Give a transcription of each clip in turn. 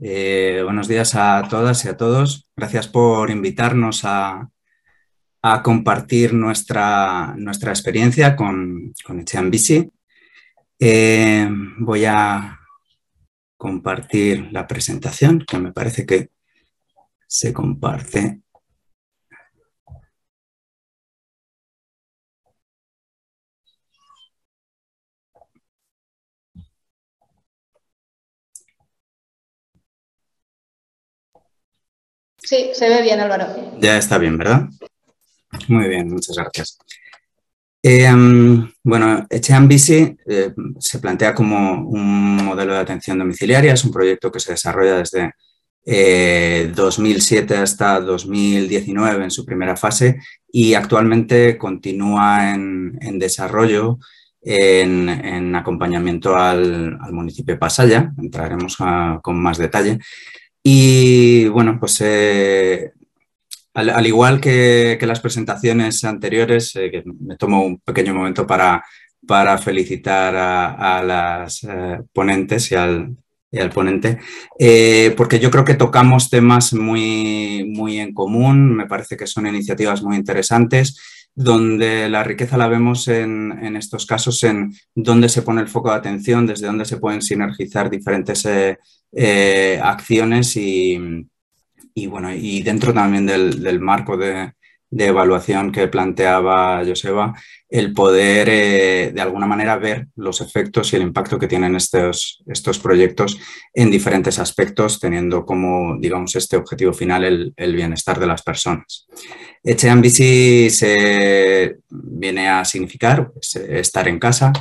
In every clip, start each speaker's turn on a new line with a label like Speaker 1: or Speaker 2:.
Speaker 1: Eh, buenos días a todas y a todos. Gracias por invitarnos a, compartir nuestra, nuestra experiencia con, con Echeambisi. Eh, voy a compartir la presentación, que me parece que se comparte Sí, se ve bien, Álvaro. Ya está bien, ¿verdad? Muy bien, muchas gracias. Em, bueno, Echean eh, se plantea como un modelo de atención domiciliaria, es un proyecto que se desarrolla desde 2007 eh, hasta 2019 en su primera fase y actualmente continúa en, desarrollo en, acompañamiento al, municipio de Pasaya, entraremos con más detalle. Y bueno, pues eh, al, igual que, las presentaciones anteriores, eh, me tomo un pequeño momento para, felicitar a, las eh, ponentes y al, ponente, porque yo creo que tocamos temas muy, muy en común, me parece que son iniciativas muy interesantes donde la riqueza la vemos en, en, estos casos en dónde se pone el foco de atención, desde dónde se pueden sinergizar diferentes eh, eh, acciones y, bueno, y dentro también del marco de, de evaluación que planteaba Joseba, el poder eh, de alguna manera ver los efectos y el impacto que tienen estos, estos proyectos en diferentes aspectos, teniendo como, digamos, este objetivo final el, bienestar de las personas. Echean este Bici se eh, viene a significar pues, eh, estar en casa,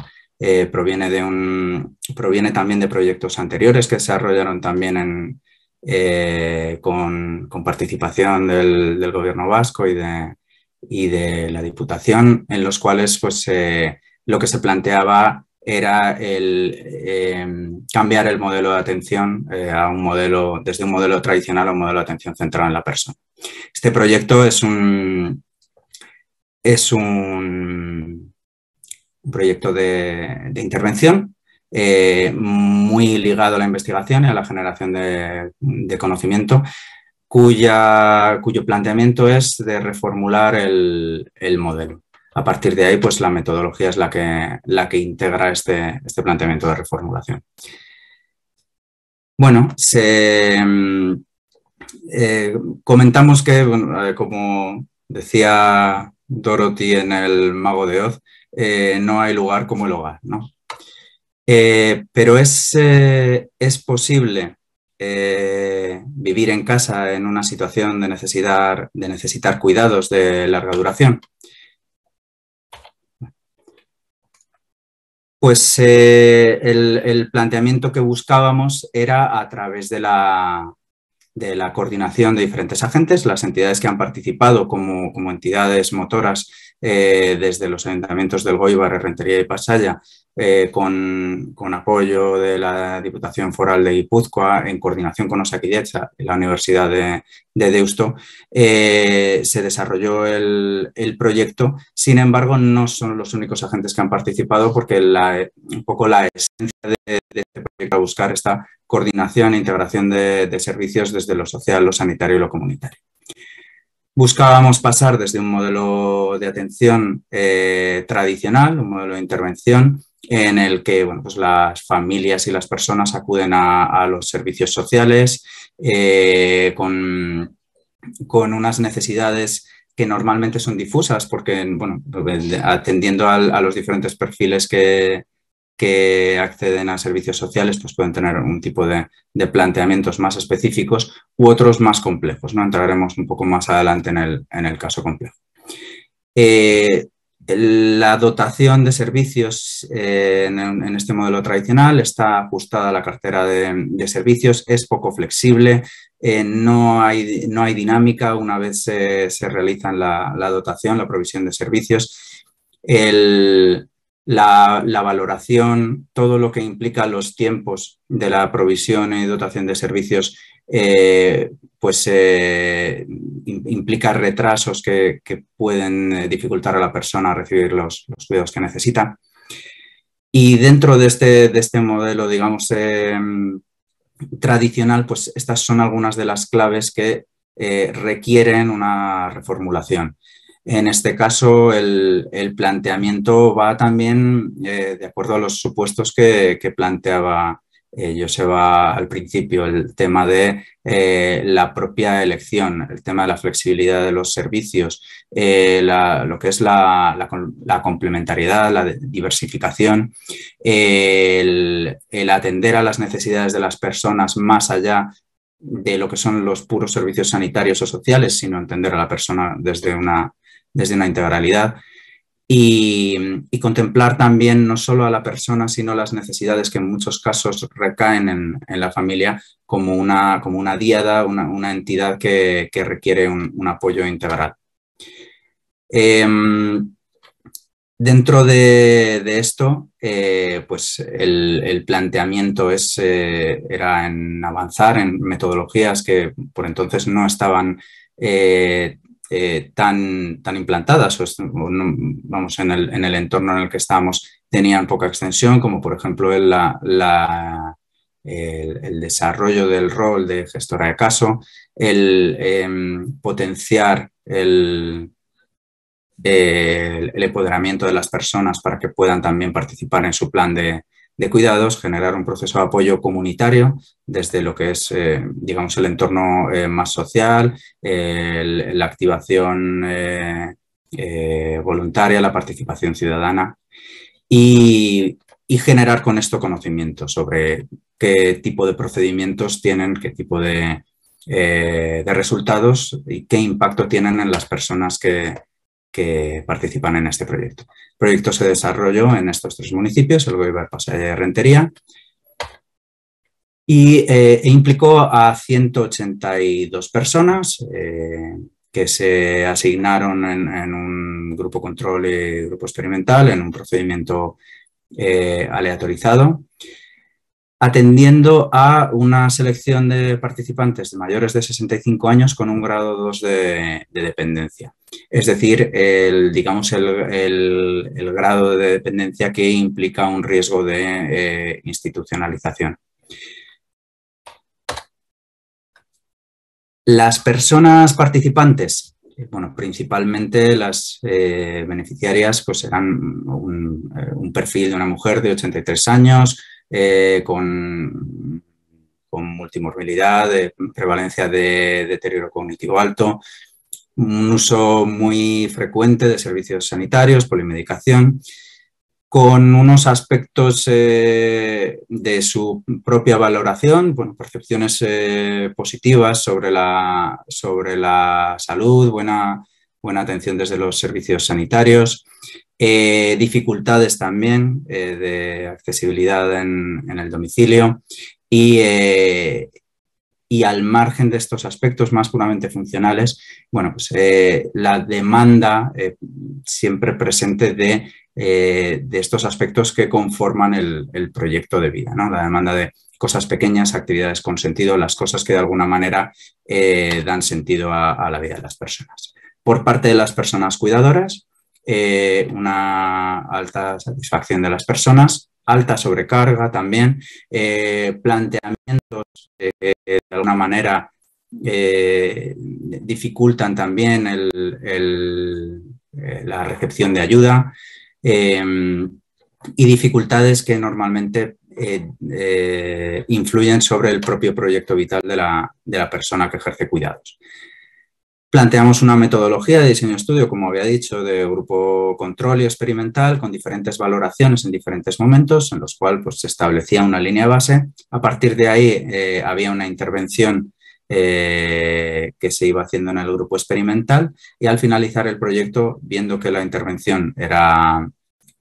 Speaker 1: proviene, de un, proviene también de proyectos anteriores que se desarrollaron también en, eh, con, participación del, gobierno vasco y de, la Diputación, en los cuales pues, eh, lo que se planteaba era el, em, cambiar el modelo de atención eh, a un modelo, desde un modelo tradicional a un modelo de atención centrada en la persona. Este proyecto es un, es un proyecto de intervención eh, muy ligado a la investigación y a la generación de, conocimiento, cuya, cuyo planteamiento es de reformular el, modelo. A partir de ahí, pues la metodología es la que, la que integra este, este planteamiento de reformulación. Bueno, eh, comentamos que, eh, como decía Dorothy en El Mago de Oz, no hay lugar como el hogar, ¿no? Eh, pero es, eh, posible eh, vivir en casa en una situación de necesitar, de necesitar cuidados de larga duración. Pues el, planteamiento que buscábamos era a través de la, coordinación de diferentes agentes, las entidades que han participado como, entidades motoras desde los ayuntamientos del Goibar, Rentería y Pasalla, eh, con, apoyo de la Diputación Foral de Guipúzcoa, en coordinación con Osaquidecha y la Universidad de, Deusto, eh, se desarrolló el, proyecto. Sin embargo, no son los únicos agentes que han participado porque la, un poco la esencia de, este proyecto es buscar esta coordinación e integración de, servicios desde lo social, lo sanitario y lo comunitario. Buscábamos pasar desde un modelo de atención eh, tradicional, un modelo de intervención, en el que bueno, pues las familias y las personas acuden a, los servicios sociales eh, con, unas necesidades que normalmente son difusas, porque bueno, atendiendo a, los diferentes perfiles que, acceden a servicios sociales pues pueden tener un tipo de, planteamientos más específicos u otros más complejos. ¿no? Entraremos un poco más adelante en el, en el caso complejo. Eh, la dotación de servicios eh, en, este modelo tradicional está ajustada a la cartera de, servicios, es poco flexible, eh, no, hay, no, hay, dinámica una vez se, realiza la, la, dotación, la provisión de servicios. El, la, valoración, todo lo que implica los tiempos de la provisión y dotación de servicios, eh, pues eh, implica retrasos que, pueden eh, dificultar a la persona a recibir los, cuidados que necesita. Y dentro de este, este modelo, digamos, tradicional, pues estas son algunas de las claves que requieren una reformulación. En este caso, el, planteamiento va también eh, de acuerdo a los supuestos que, planteaba eh, Joseba al principio, el tema de eh, la propia elección, el tema de la flexibilidad de los servicios, eh, lo que es la, complementariedad, la diversificación, el atender a las necesidades de las personas más allá de lo que son los puros servicios sanitarios o sociales, sino entender a la persona desde una desde una integralidad y, contemplar también no solo a la persona, sino las necesidades que en muchos casos recaen en, la familia como una, como una diada, una, entidad que, requiere un, apoyo integral. Em, dentro de, esto, eh, pues el, planteamiento es, eh, era en avanzar en metodologías que por entonces no estaban eh, eh, tan, tan implantadas, o, vamos, en el, entorno en el que estábamos, tenían poca extensión, como por ejemplo el, la, desarrollo del rol de gestora de caso, el em, potenciar el, el empoderamiento de las personas para que puedan también participar en su plan de, de cuidados, generar un proceso de apoyo comunitario desde lo que es, eh, digamos, el entorno eh, más social, la activación eh, voluntaria, la participación ciudadana y, generar con esto conocimiento sobre qué tipo de procedimientos tienen, qué tipo de, de resultados y qué impacto tienen en las personas que, que participan en este proyecto. El proyecto se desarrolló en estos tres municipios, el Goiber Pasaya y Rentería, y, eh, e implicó a 182 personas eh, que se asignaron en, un grupo control y grupo experimental, en un procedimiento eh, aleatorizado, atendiendo a una selección de participantes de mayores de 65 años con un grado 2 de dependencia. Es decir, el, digamos, el, grado de dependencia que implica un riesgo de eh, institucionalización. Las personas participantes, eh, principalmente las eh, beneficiarias, pues serán un, perfil de una mujer de 83 años, con, multimorbilidad, prevalencia de deterioro cognitivo alto, un uso muy frecuente de servicios sanitarios, polimedicación, con unos aspectos eh, de su propia valoración, bueno, percepciones eh, positivas sobre la, sobre la salud, buena, buena atención desde los servicios sanitarios, eh, dificultades también de accesibilidad en, en el domicilio y, y al margen de estos aspectos más puramente funcionales, bueno, pues eh, la demanda eh, siempre presente eh, de, estos aspectos que conforman el, proyecto de vida, ¿no? La demanda de cosas pequeñas, actividades con sentido, las cosas que de alguna manera dan sentido a, la vida de las personas. Por parte de las personas cuidadoras, una alta satisfacción de las personas, alta sobrecarga también, eh, planteamientos que eh, de alguna manera eh, dificultan también la recepción de ayuda em, y dificultades que normalmente influyen sobre el propio proyecto vital de la, de la persona que ejerce cuidados. Planteamos una metodología de diseño estudio, como había dicho, de grupo control y experimental, con diferentes valoraciones en diferentes momentos, en los cuales pues, se establecía una línea base. A partir de ahí eh, había una intervención eh, que se iba haciendo en el grupo experimental y al finalizar el proyecto, viendo que la intervención era,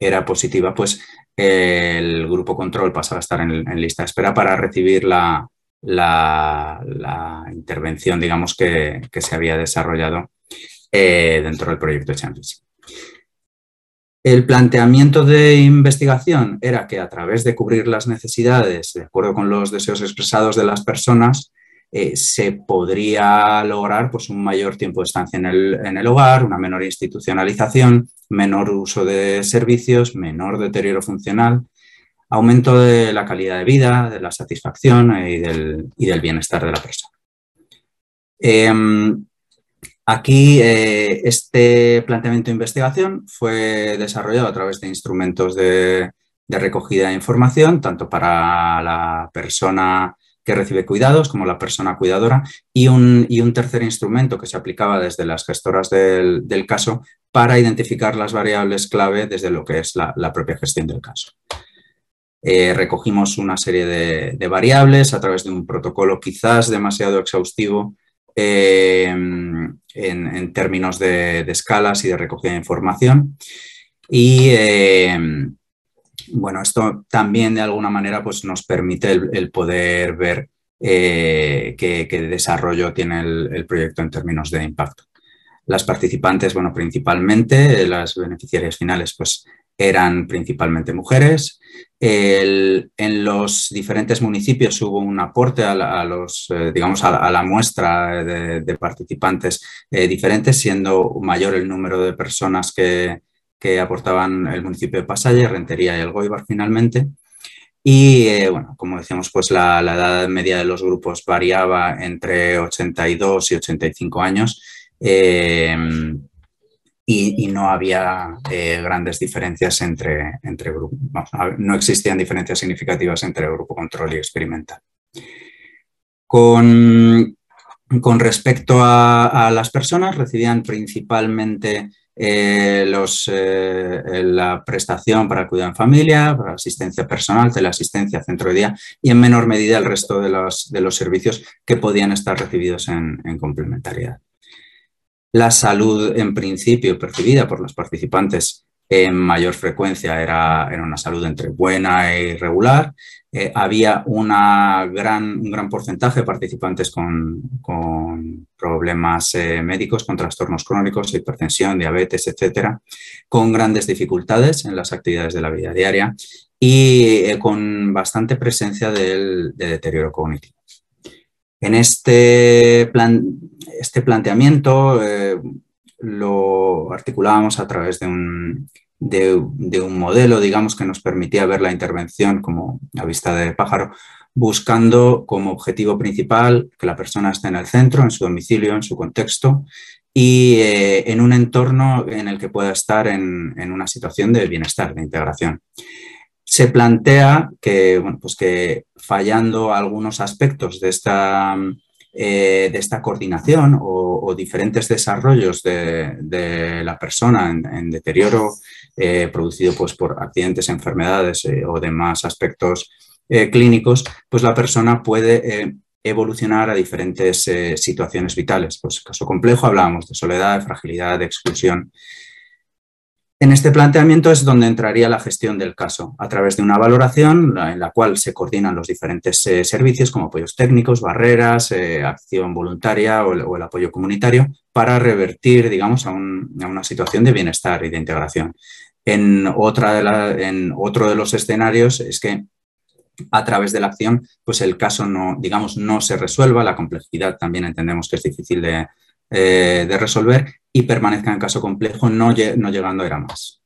Speaker 1: era positiva, pues eh, el grupo control pasaba a estar en, en lista de espera para recibir la, la, intervención, digamos, que, se había desarrollado eh, dentro del proyecto Champions. El planteamiento de investigación era que a través de cubrir las necesidades de acuerdo con los deseos expresados de las personas, eh, se podría lograr pues, un mayor tiempo de estancia en el, hogar, una menor institucionalización, menor uso de servicios, menor deterioro funcional, aumento de la calidad de vida, de la satisfacción eh, y del, bienestar de la persona. Em, aquí eh, este planteamiento de investigación fue desarrollado a través de instrumentos de, recogida de información, tanto para la persona que recibe cuidados como la persona cuidadora y un, tercer instrumento que se aplicaba desde las gestoras del, caso para identificar las variables clave desde lo que es la propia gestión del caso. Eh, recogimos una serie de, variables a través de un protocolo quizás demasiado exhaustivo eh, en, términos de, escalas y de recogida de información. Y eh, bueno, esto también de alguna manera pues, nos permite el, poder ver qué, desarrollo tiene el, el proyecto en términos de impacto las participantes, bueno, principalmente las beneficiarias finales, pues eran principalmente mujeres. en los diferentes municipios hubo un aporte a, la, los, eh, digamos, a, la muestra de, participantes eh, diferentes, siendo mayor el número de personas que, aportaban el municipio de Pasalle, Rentería y Elgoibar finalmente. Y eh, bueno, como decíamos, pues la, la, edad media de los grupos variaba entre 82 y 85 años y, no había eh, grandes diferencias entre, entre grupos. No, existían diferencias significativas entre el grupo control y experimental. Con, respecto a, las personas, recibían principalmente eh, los, eh, la prestación para cuidar cuidado en familia, para asistencia personal, teleasistencia, centro de día y en menor medida el resto de los, servicios que podían estar recibidos en complementariedad. La salud en principio percibida por los participantes en mayor frecuencia era, una salud entre buena y e regular. Eh, había un gran porcentaje de participantes con, problemas eh, médicos, con trastornos crónicos, hipertensión, diabetes, etcétera, con grandes dificultades en las actividades de la vida diaria y eh, con bastante presencia del, de deterioro cognitivo. En este, plan, este planteamiento eh, lo articulábamos a través de un, de, un, modelo, digamos, que nos permitía ver la intervención como a vista de pájaro, buscando como objetivo principal que la persona esté en el centro, en su domicilio, en su contexto y eh, en un entorno en el que pueda estar en, en una situación de bienestar, de integración se plantea que, pues que fallando algunos aspectos de esta, eh, de esta coordinación o, diferentes desarrollos de, la persona en, deterioro eh, producido pues, por accidentes, enfermedades eh, o demás aspectos clínicos, pues la persona puede evolucionar a diferentes situaciones vitales. Pues caso complejo hablábamos de soledad, de fragilidad, de exclusión. En este planteamiento es donde entraría la gestión del caso, a través de una valoración en la cual se coordinan los diferentes eh, servicios como apoyos técnicos, barreras, eh, acción voluntaria o el, apoyo comunitario para revertir, digamos, a, una situación de bienestar y de integración. En, otra en otro de los escenarios es que a través de la acción, pues el caso no, digamos, no se resuelva, la complejidad también entendemos que es difícil de, eh, de resolver y permanezca en caso complejo, no, llegando a ir a más.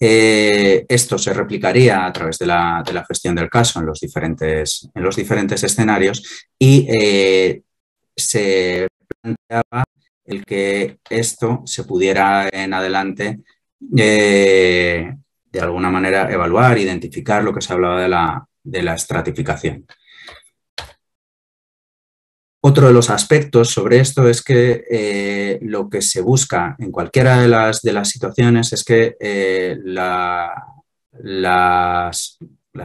Speaker 1: Eh, esto se replicaría a través de la, gestión del caso en los diferentes, en los diferentes escenarios y eh, se planteaba el que esto se pudiera en adelante de alguna manera evaluar, identificar lo que se hablaba de la estratificación. Otro de los aspectos sobre esto es que eh, lo que se busca en cualquiera de las, situaciones es que eh, las,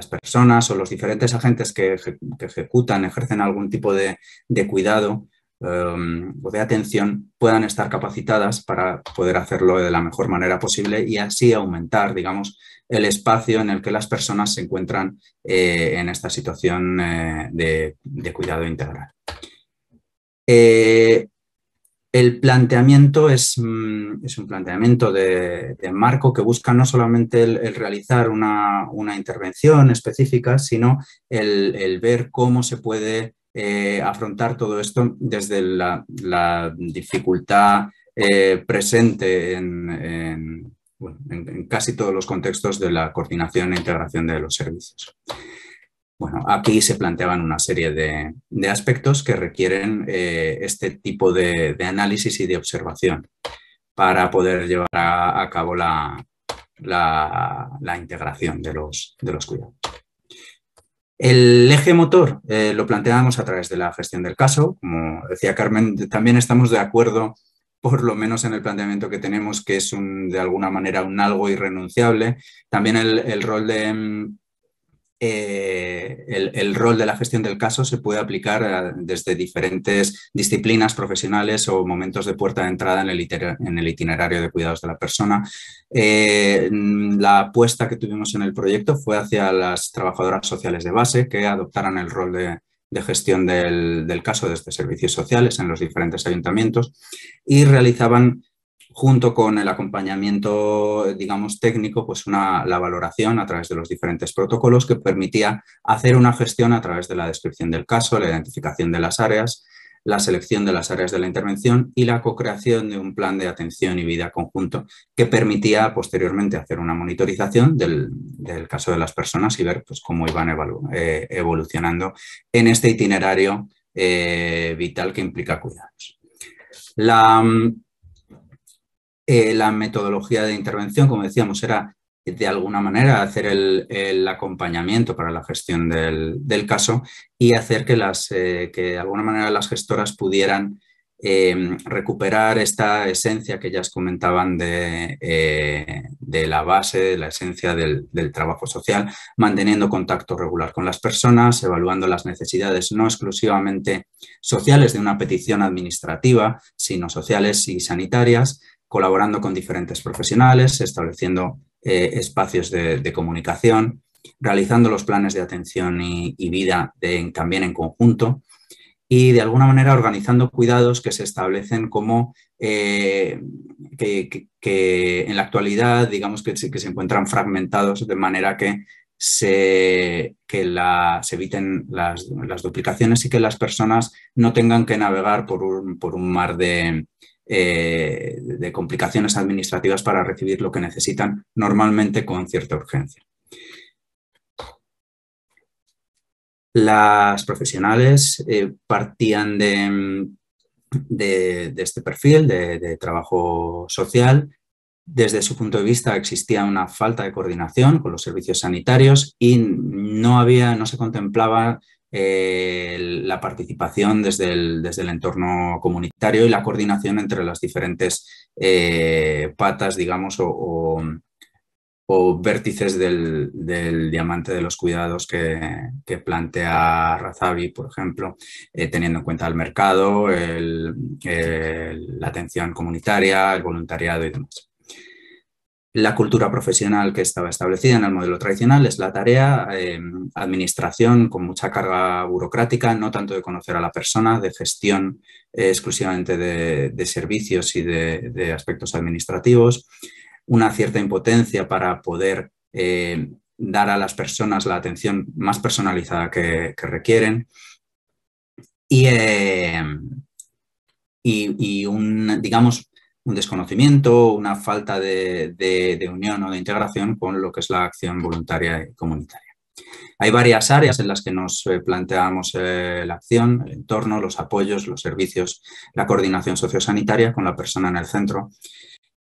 Speaker 1: personas o los diferentes agentes que, ejecutan, ejercen algún tipo de, cuidado em, o de atención puedan estar capacitadas para poder hacerlo de la mejor manera posible y así aumentar, digamos, el espacio en el que las personas se encuentran eh, en esta situación de cuidado integral. Eh, el planteamiento es, mm, un planteamiento de, marco que busca no solamente el, realizar una, intervención específica, sino el, ver cómo se puede eh, afrontar todo esto desde la, dificultad eh, presente en, casi todos los contextos de la coordinación e integración de los servicios. Bueno, aquí se planteaban una serie de, aspectos que requieren eh, este tipo de, análisis y de observación para poder llevar a, cabo la, la, integración de los, de los cuidados. El eje motor eh, lo planteamos a través de la gestión del caso. Como decía Carmen, también estamos de acuerdo, por lo menos en el planteamiento que tenemos, que es de alguna manera un algo irrenunciable. También el, el rol de, eh, el, rol de la gestión del caso se puede aplicar eh, desde diferentes disciplinas profesionales o momentos de puerta de entrada en el, itinerario de cuidados de la persona. Eh, mm, la apuesta que tuvimos en el proyecto fue hacia las trabajadoras sociales de base que adoptaran el rol de, gestión del, del, caso desde servicios sociales en los diferentes ayuntamientos y realizaban junto con el acompañamiento, digamos, técnico, pues una, la valoración a través de los diferentes protocolos que permitía hacer una gestión a través de la descripción del caso, la identificación de las áreas, la selección de las áreas de la intervención y la co-creación de un plan de atención y vida conjunto que permitía posteriormente hacer una monitorización del, caso de las personas y ver pues, cómo iban eh, evolucionando en este itinerario eh, vital que implica cuidados. La, mm, eh, la metodología de intervención, como decíamos, era eh, de alguna manera hacer el, acompañamiento para la gestión del, caso y hacer que, las, eh, que de alguna manera las gestoras pudieran em, recuperar esta esencia que ya comentaban de, la base, la esencia del, trabajo social, manteniendo contacto regular con las personas, evaluando las necesidades no exclusivamente sociales de una petición administrativa, sino sociales y sanitarias, colaborando con diferentes profesionales, estableciendo eh, espacios de, comunicación, realizando los planes de atención y, vida también en conjunto y de alguna manera organizando cuidados que se establecen como eh, que, en la actualidad digamos que, se encuentran fragmentados de manera que se, la, se eviten las, las, duplicaciones y que las personas no tengan que navegar por un, por un mar de, eh, de complicaciones administrativas para recibir lo que necesitan, normalmente con cierta urgencia. Las profesionales eh, partían de, este perfil de, de trabajo social. Desde su punto de vista existía una falta de coordinación con los servicios sanitarios y no, había, no se contemplaba eh, la participación desde el, desde el, entorno comunitario y la coordinación entre las diferentes eh, patas, digamos, o, vértices del, diamante de los cuidados que, plantea Razavi, por ejemplo, eh, teniendo en cuenta el mercado, la atención comunitaria, el voluntariado y demás. La cultura profesional que estaba establecida en el modelo tradicional es la tarea, eh, administración con mucha carga burocrática, no tanto de conocer a la persona, de gestión eh, exclusivamente de, servicios y de, aspectos administrativos, una cierta impotencia para poder eh, dar a las personas la atención más personalizada que, requieren y, y, y un, digamos, un desconocimiento, una falta de, unión o de integración con lo que es la acción voluntaria y comunitaria. Hay varias áreas en las que nos eh, planteamos eh, la acción, el entorno, los apoyos, los servicios, la coordinación sociosanitaria con la persona en el centro.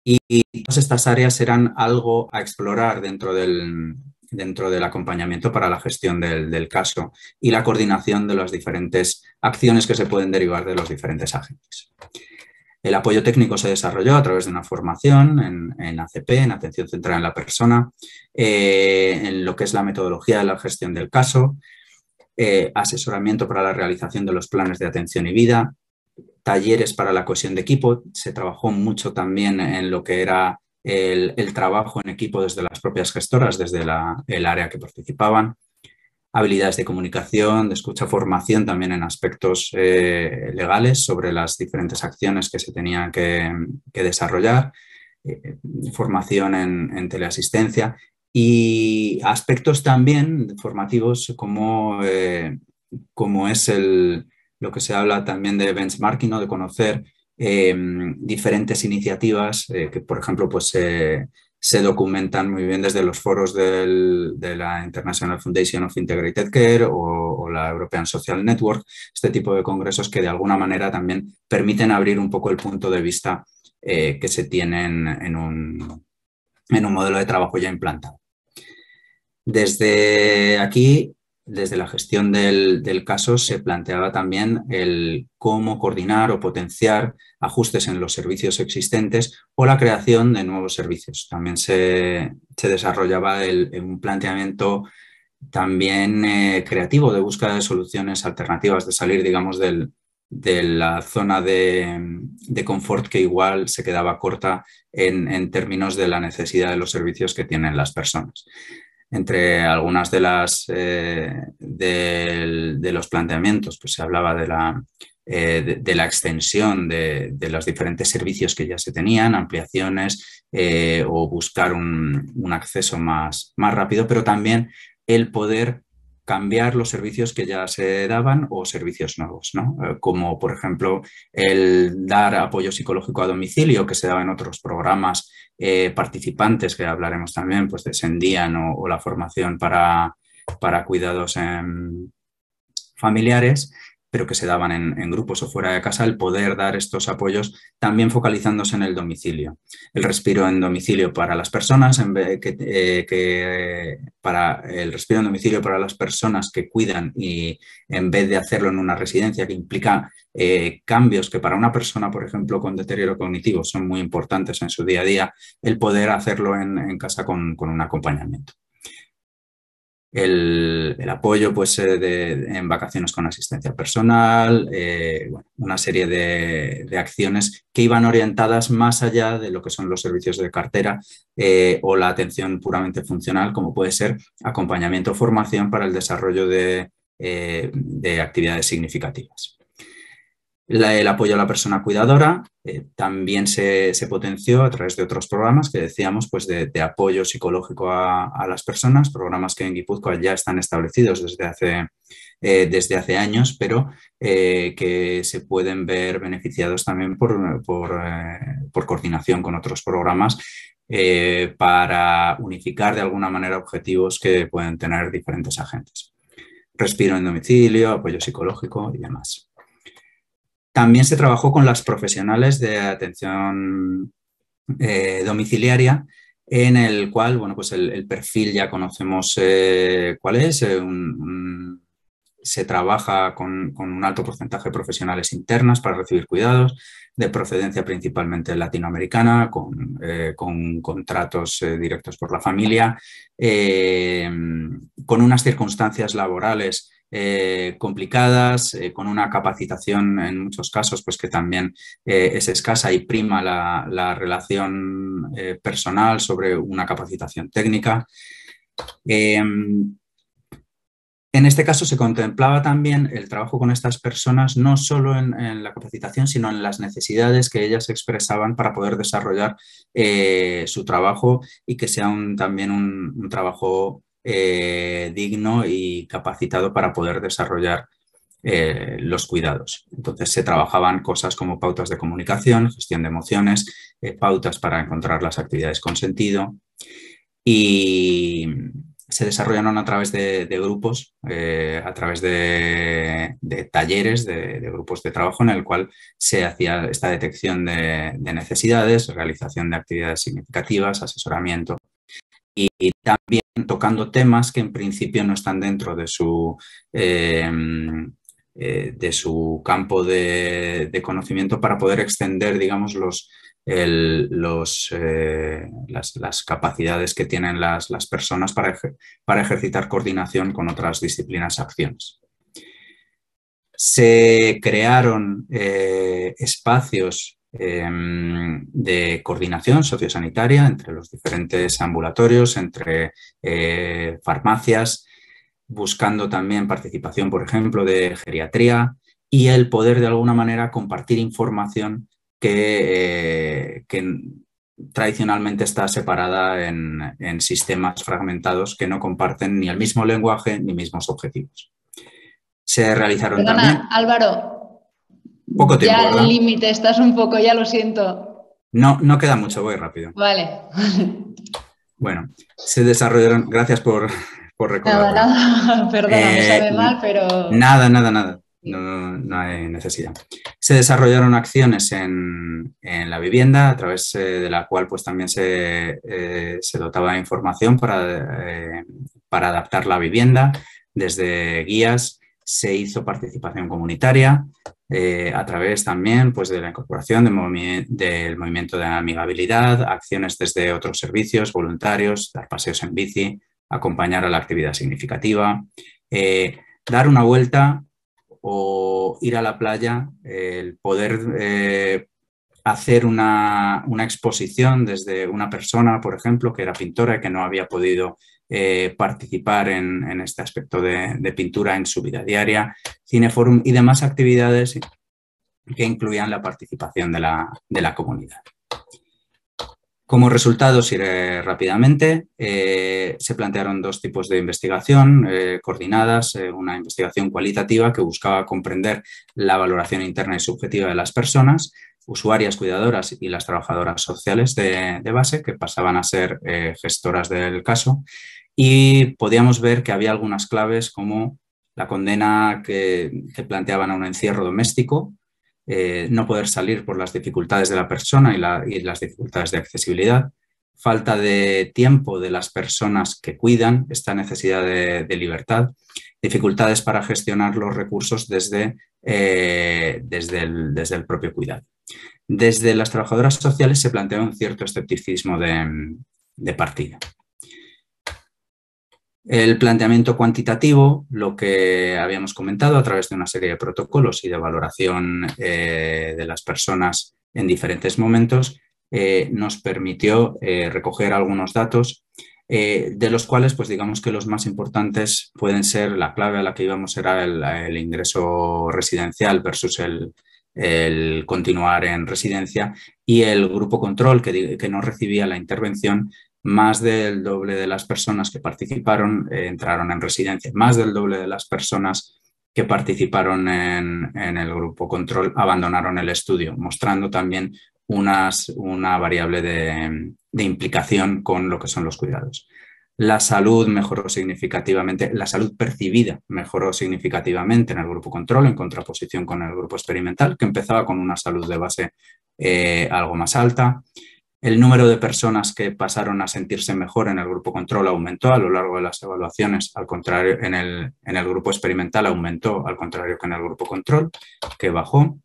Speaker 1: Y, todas estas áreas serán algo a explorar dentro del, dentro del acompañamiento para la gestión del, del, caso y la coordinación de las diferentes acciones que se pueden derivar de los diferentes agentes. El apoyo técnico se desarrolló a través de una formación en, ACP, en atención central en la persona, eh, en lo que es la metodología de la gestión del caso, eh, asesoramiento para la realización de los planes de atención y vida, talleres para la cohesión de equipo. Se trabajó mucho también en lo que era el, trabajo en equipo desde las propias gestoras, desde el área que participaban habilidades de comunicación, de escucha, formación también en aspectos eh, legales sobre las diferentes acciones que se tenían que, desarrollar, eh, formación en, teleasistencia y aspectos también formativos como, eh, como es el, lo que se habla también de benchmarking, ¿no? de conocer diferentes iniciativas que, por ejemplo, pues se documentan muy bien desde los foros de la International Foundation of Integrated Care o, la European Social Network, este tipo de congresos que de alguna manera también permiten abrir un poco el punto de vista eh, que se tienen en un, en un modelo de trabajo ya implantado. Desde aquí desde la gestión del, caso se planteaba también el cómo coordinar o potenciar ajustes en los servicios existentes o la creación de nuevos servicios. También se, desarrollaba el, un planteamiento también eh, creativo de búsqueda de soluciones alternativas, de salir, digamos, de la zona de, confort que igual se quedaba corta en, en términos de la necesidad de los servicios que tienen las personas entre algunas de las eh, de, los planteamientos, pues se hablaba de la, eh, de, la extensión de, los diferentes servicios que ya se tenían, ampliaciones eh, o buscar un, un acceso más, más, rápido, pero también el poder cambiar los servicios que ya se daban o servicios nuevos, ¿no? Eh, como por ejemplo el dar apoyo psicológico a domicilio que se daba en otros programas eh, participantes, que hablaremos también, pues descendían o, la formación para, para cuidados em, familiares, pero que se daban en, grupos o fuera de casa, el poder dar estos apoyos también focalizándose en el domicilio. El respiro en domicilio para las personas, en eh, que, para el respiro en domicilio para las personas que cuidan y en vez de hacerlo en una residencia, que implica eh, cambios que para una persona, por ejemplo, con deterioro cognitivo son muy importantes en su día a día, el poder hacerlo en, casa con un acompañamiento el, apoyo pues, eh, en vacaciones con asistencia personal, eh, una serie de, acciones que iban orientadas más allá de lo que son los servicios de cartera eh, o la atención puramente funcional, como puede ser acompañamiento o formación para el desarrollo de actividades significativas el apoyo a la persona cuidadora eh, también se, potenció a través de otros programas que decíamos, pues de, apoyo psicológico a, las personas, programas que en Guipúzcoa ya están establecidos desde hace, eh, desde hace años, pero eh, que se pueden ver beneficiados también por coordinación con otros programas para unificar de alguna manera objetivos que pueden tener diferentes agentes. Respiro en domicilio, apoyo psicológico y demás. También se trabajó con las profesionales de atención eh, domiciliaria, en el cual, bueno, pues el, perfil ya conocemos eh, cuál es. Eh, se trabaja con, un alto porcentaje de profesionales internas para recibir cuidados, de procedencia principalmente latinoamericana, con contratos directos por la familia, con unas circunstancias laborales eh, complicadas, eh, con una capacitación en muchos casos pues que también eh, es escasa y prima la, relación personal sobre una capacitación técnica. Em, en este caso se contemplaba también el trabajo con estas personas no solo en, la capacitación, sino en las necesidades que ellas expresaban para poder desarrollar su trabajo y que sea también un trabajo eh, digno y capacitado para poder desarrollar eh, los cuidados. Entonces se trabajaban cosas como pautas de comunicación, gestión de emociones, eh, pautas para encontrar las actividades con sentido y se desarrollaron a través de, grupos, a través de, talleres, de, grupos de trabajo en el cual se hacía esta detección de necesidades, realización de actividades significativas, asesoramiento y, también tocando temas que en principio no están dentro de su, eh, eh, de su campo de, conocimiento para poder extender, digamos, los, eh, las, capacidades que tienen las, personas para, para ejercitar coordinación con otras disciplinas acciones se crearon espacios Em, de coordinación sociosanitaria entre los diferentes ambulatorios, entre eh, farmacias, buscando también participación, por ejemplo, de geriatría y el poder de alguna manera compartir información que, eh, tradicionalmente está separada en, sistemas fragmentados que no comparten ni el mismo lenguaje ni mismos objetivos. Se realizaron también... Álvaro, poco tiempo. Ya el límite, estás un poco, ya lo siento. No, no queda mucho, voy rápido. Vale. Bueno, se desarrollaron. Gracias por, por Nada, nada, eh, sabe mal, pero. Nada, nada, nada. No, hay necesidad. Se desarrollaron acciones en, la vivienda, a través eh, de la cual pues, también se, eh, dotaba de información para, para adaptar la vivienda, desde guías, se hizo participación comunitaria eh, a través también pues, de la incorporación del movimiento de amigabilidad, acciones desde otros servicios, voluntarios, dar paseos en bici, acompañar a la actividad significativa, eh, dar una vuelta o ir a la playa, el poder eh, hacer una, una, exposición desde una persona, por ejemplo, que era pintora y que no había podido eh, participar en, este aspecto de, pintura en su vida diaria, cineforum y demás actividades que incluían la participación de la, comunidad. Como resultado, iré rápidamente, eh, se plantearon dos tipos de investigación eh, coordinadas, una investigación cualitativa que buscaba comprender la valoración interna y subjetiva de las personas usuarias cuidadoras y las trabajadoras sociales de, base, que pasaban a ser eh, gestoras del caso, y podíamos ver que había algunas claves como la condena que, planteaban a un encierro doméstico, eh, no poder salir por las dificultades de la persona y, las dificultades de accesibilidad, falta de tiempo de las personas que cuidan, esta necesidad de, libertad, dificultades para gestionar los recursos desde, eh, desde, desde el propio cuidado. Desde las trabajadoras sociales se plantea un cierto escepticismo de, partida. El planteamiento cuantitativo, lo que habíamos comentado a través de una serie de protocolos y de valoración eh, de las personas en diferentes momentos, eh, nos permitió eh, recoger algunos datos, de los cuales, pues digamos que los más importantes pueden ser la clave a la que íbamos era el ingreso residencial versus el, el continuar en residencia y el grupo control que, no recibía la intervención, más del doble de las personas que participaron eh, entraron en residencia, más del doble de las personas que participaron en, el grupo control abandonaron el estudio, mostrando también una variable de implicación con lo que son los cuidados. La salud mejoró significativamente, la salud percibida mejoró significativamente en el grupo control, en contraposición con el grupo experimental, que empezaba con una salud de base eh, algo más alta. El número de personas que pasaron a sentirse mejor en el grupo control aumentó a lo largo de las evaluaciones, al contrario, en el, grupo experimental aumentó, al contrario que en el grupo control, que bajó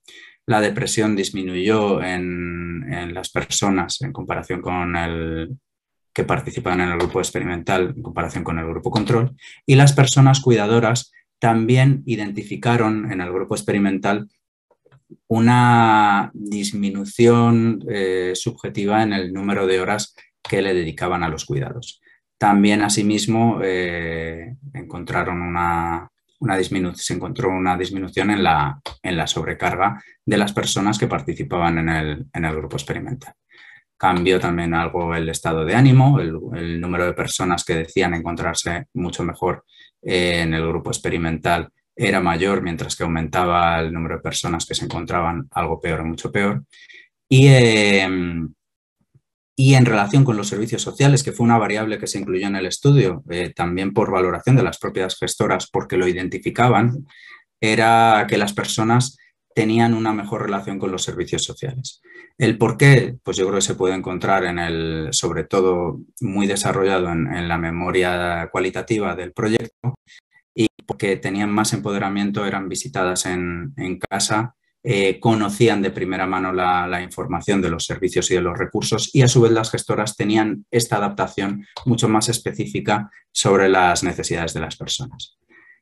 Speaker 1: la depresión disminuyó en, las personas en comparación con el, que participaban en el grupo experimental en comparación con el grupo control, y las personas cuidadoras también identificaron en el grupo experimental una disminución eh, subjetiva en el número de horas que le dedicaban a los cuidados. También, asimismo, eh, encontraron una, una se encontró una disminución en la, en la, sobrecarga de las personas que participaban en el grupo experimental. Cambió también algo el estado de ánimo, el, número de personas que decían encontrarse mucho mejor eh, en el grupo experimental era mayor, mientras que aumentaba el número de personas que se encontraban algo peor, mucho peor. Y, em, y en relación con los servicios sociales, que fue una variable que se incluyó en el estudio, eh, también por valoración de las propias gestoras, porque lo identificaban, era que las personas tenían una mejor relación con los servicios sociales. El por qué, pues yo creo que se puede encontrar en el, sobre todo muy desarrollado en, la memoria cualitativa del proyecto, y porque tenían más empoderamiento, eran visitadas en, casa, eh, conocían de primera mano la, información de los servicios y de los recursos y a su vez las gestoras tenían esta adaptación mucho más específica sobre las necesidades de las personas.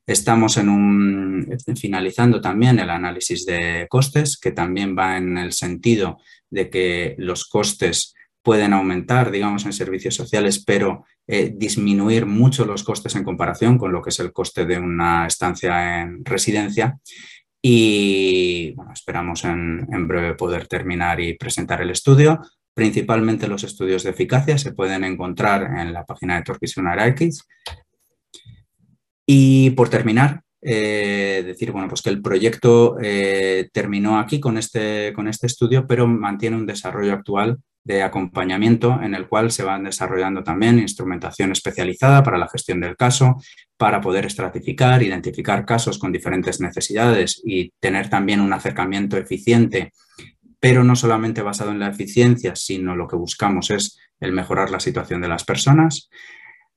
Speaker 1: Estamos eh, finalizando también el análisis de costes, que también va en el sentido de que los costes pueden aumentar, digamos, en servicios sociales, pero eh, disminuir mucho los costes en comparación con lo que es el coste de una estancia en residencia. Y bueno, esperamos en, breve poder terminar y presentar el estudio. Principalmente los estudios de eficacia se pueden encontrar en la página de Turkish Unaritis y por terminar, eh, decir, bueno, pues que el proyecto eh, terminó aquí con este, con este estudio, pero mantiene un desarrollo actual de acompañamiento en el cual se van desarrollando también instrumentación especializada para la gestión del caso, para poder estratificar, identificar casos con diferentes necesidades y tener también un acercamiento eficiente, pero no solamente basado en la eficiencia, sino lo que buscamos es el mejorar la situación de las personas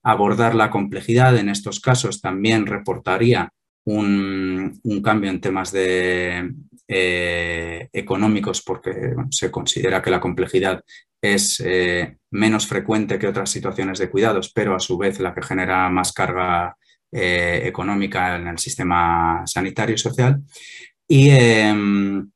Speaker 1: abordar la complejidad. En estos casos también reportaría un, cambio en temas de, eh, económicos porque se considera que la complejidad es eh, menos frecuente que otras situaciones de cuidados, pero a su vez la que genera más carga eh, económica en el sistema sanitario y social. Y, em,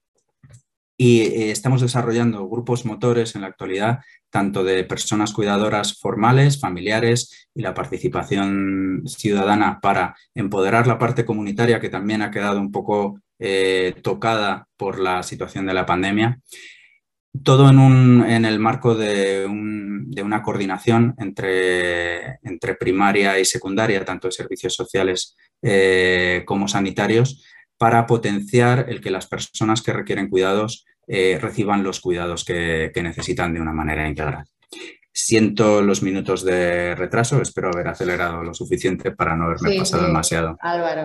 Speaker 1: y estamos desarrollando grupos motores en la actualidad tanto de personas cuidadoras formales, familiares y la participación ciudadana para empoderar la parte comunitaria que también ha quedado un poco eh, tocada por la situación de la pandemia. Todo en, un, el marco de, una coordinación entre, primaria y secundaria, tanto de servicios sociales eh, como sanitarios, para potenciar el que las personas que requieren cuidados eh, reciban los cuidados que, necesitan de una manera integral. Siento los minutos de retraso, espero haber acelerado lo suficiente para no haberme pasado demasiado. Álvaro.